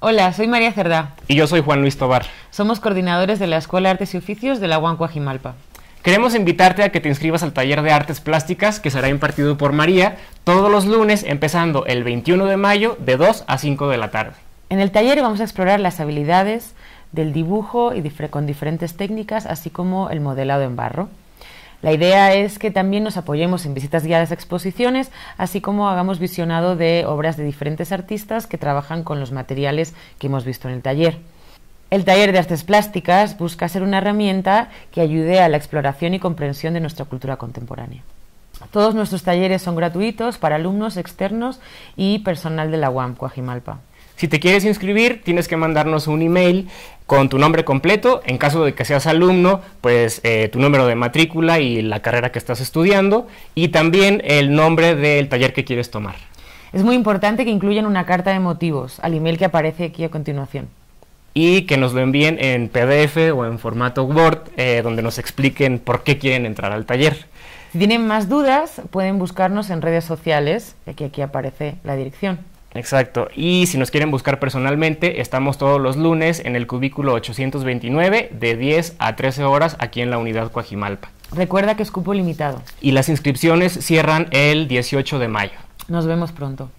Hola, soy María Cerdá. Y yo soy Juan Luis Tobar. Somos coordinadores de la Escuela de Artes y Oficios de la Huancoajimalpa. Queremos invitarte a que te inscribas al taller de artes plásticas que será impartido por María todos los lunes empezando el 21 de mayo de 2 a 5 de la tarde. En el taller vamos a explorar las habilidades del dibujo y con diferentes técnicas, así como el modelado en barro. La idea es que también nos apoyemos en visitas guiadas a exposiciones, así como hagamos visionado de obras de diferentes artistas que trabajan con los materiales que hemos visto en el taller. El taller de artes plásticas busca ser una herramienta que ayude a la exploración y comprensión de nuestra cultura contemporánea. Todos nuestros talleres son gratuitos para alumnos externos y personal de la UAM Coajimalpa. Si te quieres inscribir, tienes que mandarnos un email con tu nombre completo. En caso de que seas alumno, pues eh, tu número de matrícula y la carrera que estás estudiando y también el nombre del taller que quieres tomar. Es muy importante que incluyan una carta de motivos al email que aparece aquí a continuación. Y que nos lo envíen en PDF o en formato Word, eh, donde nos expliquen por qué quieren entrar al taller. Si tienen más dudas, pueden buscarnos en redes sociales, que aquí aparece la dirección. Exacto. Y si nos quieren buscar personalmente, estamos todos los lunes en el cubículo 829 de 10 a 13 horas aquí en la unidad Coajimalpa. Recuerda que es cupo limitado. Y las inscripciones cierran el 18 de mayo. Nos vemos pronto.